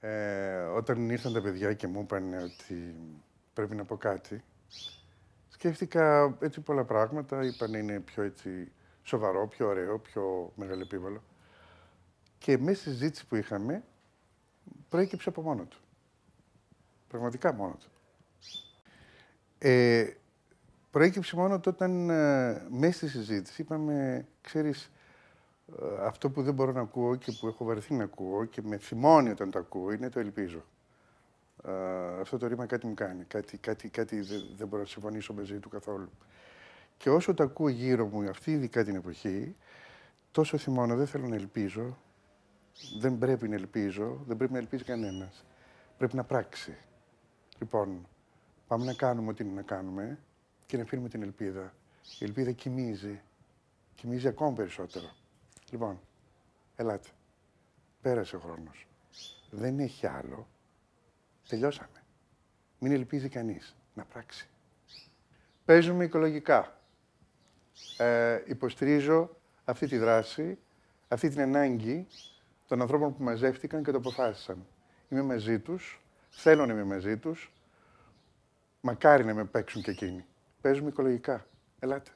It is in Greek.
Ε, όταν ήρθαν τα παιδιά και μου είπαν ότι πρέπει να πω κάτι, σκέφτηκα έτσι πολλά πράγματα. Είπαν είναι πιο έτσι σοβαρό, πιο ωραίο, πιο μεγάλο επίβαλο. Και μέσα στη συζήτηση που είχαμε, προέκυψε από μόνο του. Πραγματικά μόνο του. Ε, προέκυψε μόνο του όταν ε, μέσα στη συζήτηση είπαμε, ξέρεις, ε, αυτό που δεν μπορώ να ακούω και που έχω βαρεθεί να ακούω και με θυμώνει όταν το ακούω είναι το ελπίζω. Ε, αυτό το ρήμα κάτι μου κάνει. Κάτι, κάτι, κάτι δεν, μπορώ να συμφωνήσω μαζί του καθόλου. Και όσο το ακούω γύρω μου, αυτή ειδικά την εποχή, τόσο θυμώνω. Δεν θέλω να ελπίζω. Δεν πρέπει να ελπίζω. Δεν πρέπει να ελπίζει κανένας. Πρέπει να πράξει. Λοιπόν, πάμε να κάνουμε ό,τι είναι να κάνουμε και να αφήνουμε την ελπίδα. Η ελπίδα κοιμίζει. Κοιμίζει ακόμα περισσότερο. Λοιπόν, ελάτε. Πέρασε ο χρόνος. Δεν έχει άλλο. Τελειώσαμε. Μην ελπίζει κανείς να πράξει. Παίζουμε οικολογικά. Ε, υποστηρίζω αυτή τη δράση, αυτή την ανάγκη των ανθρώπων που μαζεύτηκαν και το αποφάσισαν. Είμαι μαζί τους, θέλω να είμαι μαζί τους. μακάρι να με παίξουν και εκείνοι. Παίζουμε οικολογικά. Ελάτε.